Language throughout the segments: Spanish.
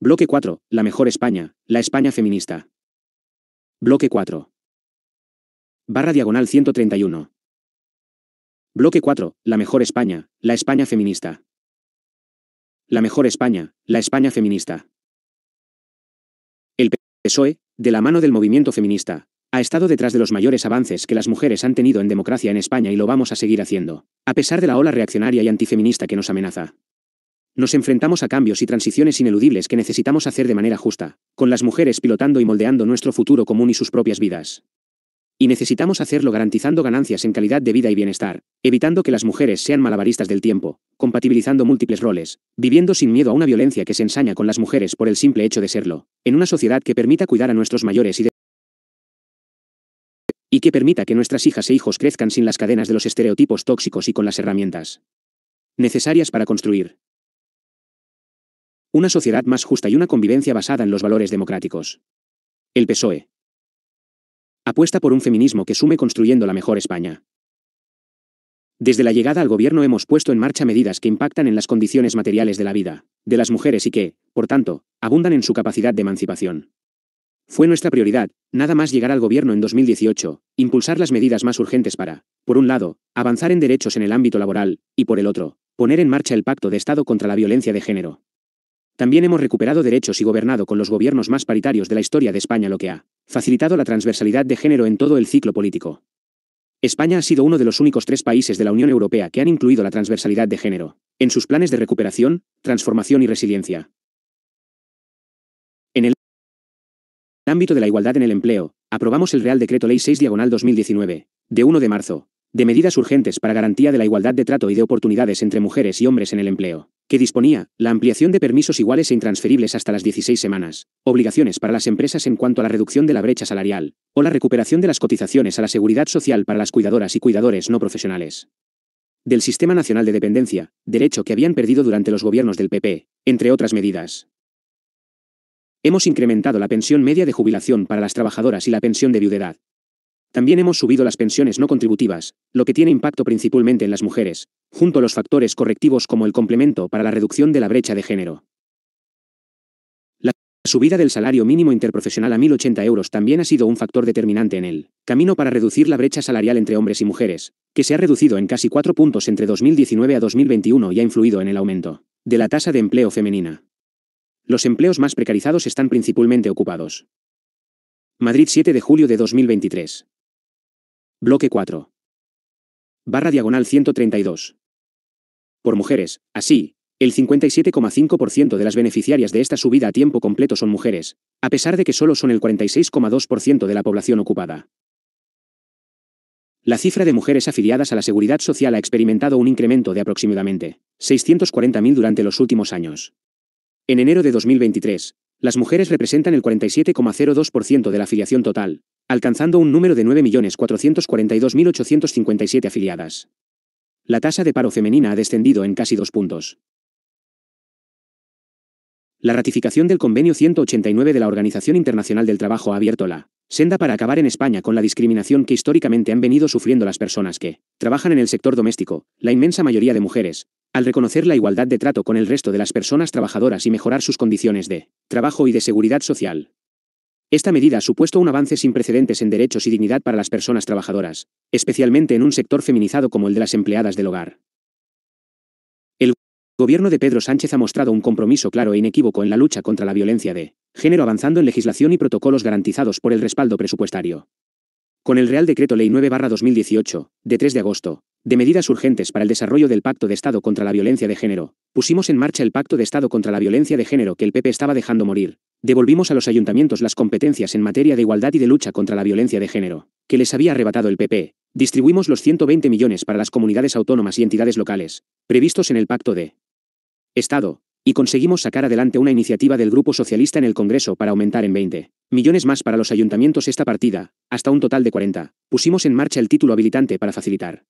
Bloque 4. La mejor España, la España feminista. Bloque 4. Barra diagonal 131. Bloque 4. La mejor España, la España feminista. La mejor España, la España feminista. El PSOE, de la mano del movimiento feminista, ha estado detrás de los mayores avances que las mujeres han tenido en democracia en España y lo vamos a seguir haciendo, a pesar de la ola reaccionaria y antifeminista que nos amenaza. Nos enfrentamos a cambios y transiciones ineludibles que necesitamos hacer de manera justa, con las mujeres pilotando y moldeando nuestro futuro común y sus propias vidas. Y necesitamos hacerlo garantizando ganancias en calidad de vida y bienestar, evitando que las mujeres sean malabaristas del tiempo, compatibilizando múltiples roles, viviendo sin miedo a una violencia que se ensaña con las mujeres por el simple hecho de serlo, en una sociedad que permita cuidar a nuestros mayores y que permita que nuestras hijas e hijos crezcan sin las cadenas de los estereotipos tóxicos y con las herramientas necesarias para construir una sociedad más justa y una convivencia basada en los valores democráticos. El PSOE. Apuesta por un feminismo que sume construyendo la mejor España. Desde la llegada al gobierno hemos puesto en marcha medidas que impactan en las condiciones materiales de la vida, de las mujeres y que, por tanto, abundan en su capacidad de emancipación. Fue nuestra prioridad, nada más llegar al gobierno en 2018, impulsar las medidas más urgentes para, por un lado, avanzar en derechos en el ámbito laboral, y por el otro, poner en marcha el Pacto de Estado contra la Violencia de Género. También hemos recuperado derechos y gobernado con los gobiernos más paritarios de la historia de España, lo que ha facilitado la transversalidad de género en todo el ciclo político. España ha sido uno de los únicos tres países de la Unión Europea que han incluido la transversalidad de género en sus planes de recuperación, transformación y resiliencia. En el ámbito de la igualdad en el empleo, aprobamos el Real Decreto Ley 6 Diagonal 2019, de 1 de marzo, de medidas urgentes para garantía de la igualdad de trato y de oportunidades entre mujeres y hombres en el empleo, que disponía la ampliación de permisos iguales e intransferibles hasta las 16 semanas, obligaciones para las empresas en cuanto a la reducción de la brecha salarial, o la recuperación de las cotizaciones a la seguridad social para las cuidadoras y cuidadores no profesionales. Del Sistema Nacional de Dependencia, derecho que habían perdido durante los gobiernos del PP, entre otras medidas. Hemos incrementado la pensión media de jubilación para las trabajadoras y la pensión de viudedad, también hemos subido las pensiones no contributivas, lo que tiene impacto principalmente en las mujeres, junto a los factores correctivos como el complemento para la reducción de la brecha de género. La subida del salario mínimo interprofesional a 1.080 euros también ha sido un factor determinante en el camino para reducir la brecha salarial entre hombres y mujeres, que se ha reducido en casi cuatro puntos entre 2019 a 2021 y ha influido en el aumento de la tasa de empleo femenina. Los empleos más precarizados están principalmente ocupados. Madrid 7 de julio de 2023. Bloque 4. Barra diagonal 132. Por mujeres, así, el 57,5% de las beneficiarias de esta subida a tiempo completo son mujeres, a pesar de que solo son el 46,2% de la población ocupada. La cifra de mujeres afiliadas a la Seguridad Social ha experimentado un incremento de aproximadamente 640.000 durante los últimos años. En enero de 2023, las mujeres representan el 47,02% de la afiliación total, alcanzando un número de 9.442.857 afiliadas. La tasa de paro femenina ha descendido en casi dos puntos. La ratificación del Convenio 189 de la Organización Internacional del Trabajo ha abierto la senda para acabar en España con la discriminación que históricamente han venido sufriendo las personas que trabajan en el sector doméstico, la inmensa mayoría de mujeres, al reconocer la igualdad de trato con el resto de las personas trabajadoras y mejorar sus condiciones de trabajo y de seguridad social. Esta medida ha supuesto un avance sin precedentes en derechos y dignidad para las personas trabajadoras, especialmente en un sector feminizado como el de las empleadas del hogar. El gobierno de Pedro Sánchez ha mostrado un compromiso claro e inequívoco en la lucha contra la violencia de género avanzando en legislación y protocolos garantizados por el respaldo presupuestario. Con el Real Decreto Ley 9-2018, de 3 de agosto, de medidas urgentes para el desarrollo del Pacto de Estado contra la Violencia de Género, pusimos en marcha el Pacto de Estado contra la Violencia de Género que el PP estaba dejando morir, devolvimos a los ayuntamientos las competencias en materia de igualdad y de lucha contra la violencia de género, que les había arrebatado el PP, distribuimos los 120 millones para las comunidades autónomas y entidades locales, previstos en el Pacto de Estado, y conseguimos sacar adelante una iniciativa del Grupo Socialista en el Congreso para aumentar en 20 millones más para los ayuntamientos esta partida, hasta un total de 40. Pusimos en marcha el título habilitante para facilitar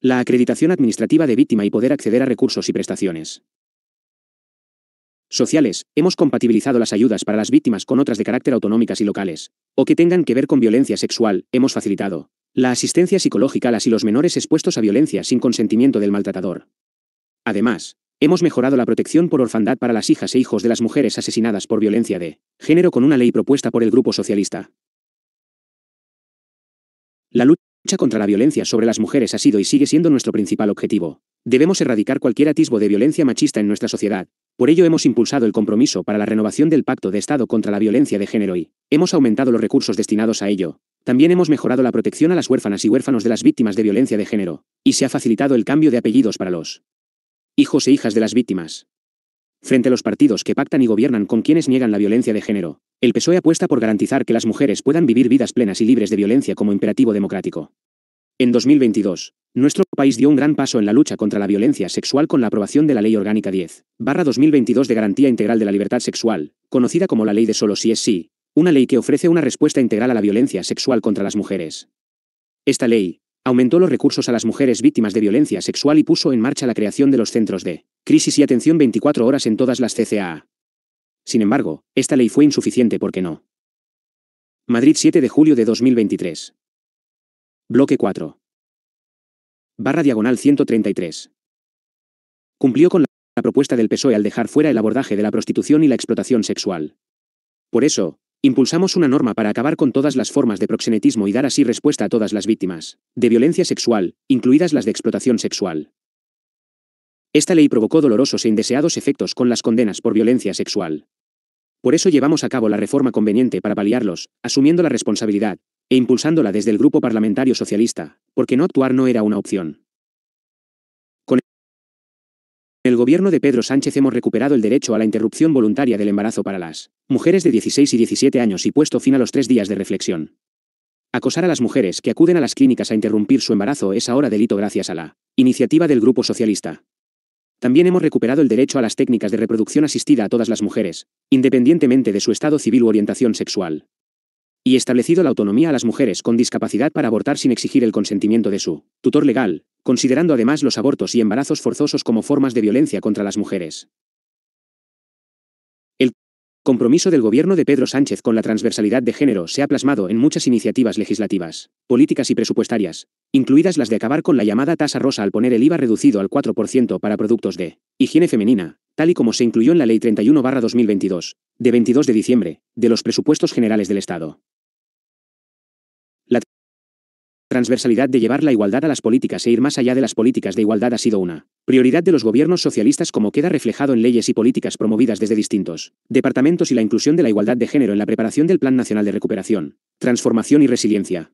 la acreditación administrativa de víctima y poder acceder a recursos y prestaciones. Sociales, hemos compatibilizado las ayudas para las víctimas con otras de carácter autonómicas y locales, o que tengan que ver con violencia sexual, hemos facilitado la asistencia psicológica a las y los menores expuestos a violencia sin consentimiento del maltratador. Además, hemos mejorado la protección por orfandad para las hijas e hijos de las mujeres asesinadas por violencia de género con una ley propuesta por el Grupo Socialista. La lucha lucha contra la violencia sobre las mujeres ha sido y sigue siendo nuestro principal objetivo. Debemos erradicar cualquier atisbo de violencia machista en nuestra sociedad. Por ello hemos impulsado el compromiso para la renovación del Pacto de Estado contra la Violencia de Género y hemos aumentado los recursos destinados a ello. También hemos mejorado la protección a las huérfanas y huérfanos de las víctimas de violencia de género, y se ha facilitado el cambio de apellidos para los hijos e hijas de las víctimas. Frente a los partidos que pactan y gobiernan con quienes niegan la violencia de género, el PSOE apuesta por garantizar que las mujeres puedan vivir vidas plenas y libres de violencia como imperativo democrático. En 2022, nuestro país dio un gran paso en la lucha contra la violencia sexual con la aprobación de la Ley Orgánica 10, barra 2022 de Garantía Integral de la Libertad Sexual, conocida como la Ley de Solo si es Sí, una ley que ofrece una respuesta integral a la violencia sexual contra las mujeres. Esta ley aumentó los recursos a las mujeres víctimas de violencia sexual y puso en marcha la creación de los centros de crisis y atención 24 horas en todas las CCA, sin embargo, esta ley fue insuficiente porque no. Madrid 7 de julio de 2023. Bloque 4. Barra diagonal 133. Cumplió con la propuesta del PSOE al dejar fuera el abordaje de la prostitución y la explotación sexual. Por eso, impulsamos una norma para acabar con todas las formas de proxenetismo y dar así respuesta a todas las víctimas de violencia sexual, incluidas las de explotación sexual. Esta ley provocó dolorosos e indeseados efectos con las condenas por violencia sexual. Por eso llevamos a cabo la reforma conveniente para paliarlos, asumiendo la responsabilidad, e impulsándola desde el Grupo Parlamentario Socialista, porque no actuar no era una opción. Con el gobierno de Pedro Sánchez hemos recuperado el derecho a la interrupción voluntaria del embarazo para las mujeres de 16 y 17 años y puesto fin a los tres días de reflexión. Acosar a las mujeres que acuden a las clínicas a interrumpir su embarazo es ahora delito gracias a la iniciativa del Grupo Socialista. También hemos recuperado el derecho a las técnicas de reproducción asistida a todas las mujeres, independientemente de su estado civil u orientación sexual. Y establecido la autonomía a las mujeres con discapacidad para abortar sin exigir el consentimiento de su tutor legal, considerando además los abortos y embarazos forzosos como formas de violencia contra las mujeres compromiso del gobierno de Pedro Sánchez con la transversalidad de género se ha plasmado en muchas iniciativas legislativas, políticas y presupuestarias, incluidas las de acabar con la llamada tasa rosa al poner el IVA reducido al 4% para productos de higiene femenina, tal y como se incluyó en la Ley 31-2022, de 22 de diciembre, de los presupuestos generales del Estado transversalidad de llevar la igualdad a las políticas e ir más allá de las políticas de igualdad ha sido una prioridad de los gobiernos socialistas como queda reflejado en leyes y políticas promovidas desde distintos departamentos y la inclusión de la igualdad de género en la preparación del Plan Nacional de Recuperación, Transformación y Resiliencia.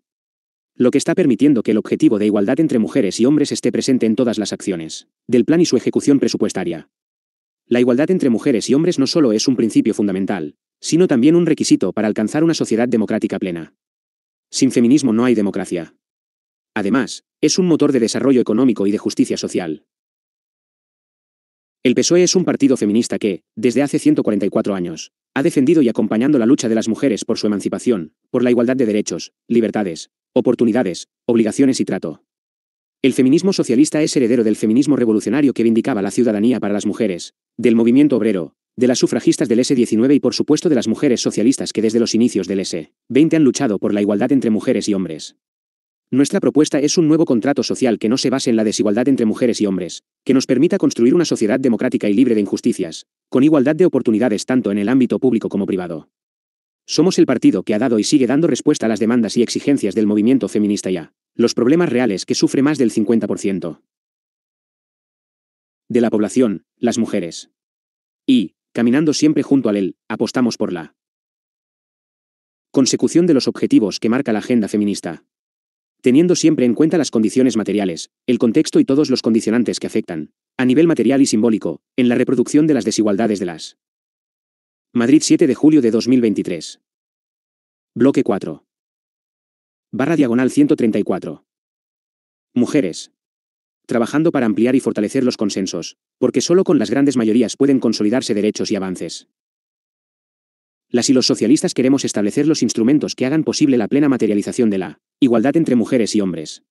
Lo que está permitiendo que el objetivo de igualdad entre mujeres y hombres esté presente en todas las acciones del plan y su ejecución presupuestaria. La igualdad entre mujeres y hombres no solo es un principio fundamental, sino también un requisito para alcanzar una sociedad democrática plena. Sin feminismo no hay democracia. Además, es un motor de desarrollo económico y de justicia social. El PSOE es un partido feminista que, desde hace 144 años, ha defendido y acompañando la lucha de las mujeres por su emancipación, por la igualdad de derechos, libertades, oportunidades, obligaciones y trato. El feminismo socialista es heredero del feminismo revolucionario que vindicaba la ciudadanía para las mujeres, del movimiento obrero, de las sufragistas del S-19 y por supuesto de las mujeres socialistas que desde los inicios del S-20 han luchado por la igualdad entre mujeres y hombres. Nuestra propuesta es un nuevo contrato social que no se base en la desigualdad entre mujeres y hombres, que nos permita construir una sociedad democrática y libre de injusticias, con igualdad de oportunidades tanto en el ámbito público como privado. Somos el partido que ha dado y sigue dando respuesta a las demandas y exigencias del movimiento feminista ya, los problemas reales que sufre más del 50% de la población, las mujeres. Y, caminando siempre junto a él, apostamos por la consecución de los objetivos que marca la agenda feminista teniendo siempre en cuenta las condiciones materiales, el contexto y todos los condicionantes que afectan, a nivel material y simbólico, en la reproducción de las desigualdades de las. Madrid 7 de julio de 2023. Bloque 4. Barra diagonal 134. Mujeres. Trabajando para ampliar y fortalecer los consensos, porque solo con las grandes mayorías pueden consolidarse derechos y avances. Las y los socialistas queremos establecer los instrumentos que hagan posible la plena materialización de la igualdad entre mujeres y hombres.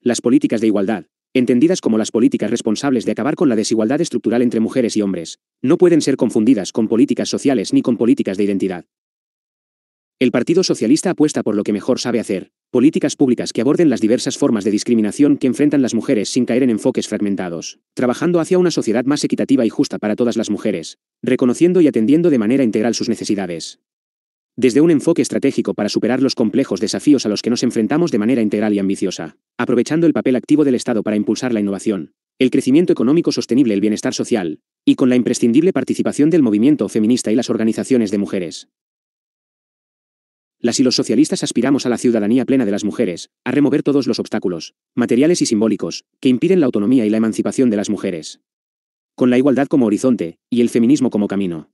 Las políticas de igualdad, entendidas como las políticas responsables de acabar con la desigualdad estructural entre mujeres y hombres, no pueden ser confundidas con políticas sociales ni con políticas de identidad. El Partido Socialista apuesta por lo que mejor sabe hacer, Políticas públicas que aborden las diversas formas de discriminación que enfrentan las mujeres sin caer en enfoques fragmentados, trabajando hacia una sociedad más equitativa y justa para todas las mujeres, reconociendo y atendiendo de manera integral sus necesidades. Desde un enfoque estratégico para superar los complejos desafíos a los que nos enfrentamos de manera integral y ambiciosa, aprovechando el papel activo del Estado para impulsar la innovación, el crecimiento económico sostenible, el bienestar social, y con la imprescindible participación del movimiento feminista y las organizaciones de mujeres. Las y los socialistas aspiramos a la ciudadanía plena de las mujeres, a remover todos los obstáculos, materiales y simbólicos, que impiden la autonomía y la emancipación de las mujeres. Con la igualdad como horizonte, y el feminismo como camino.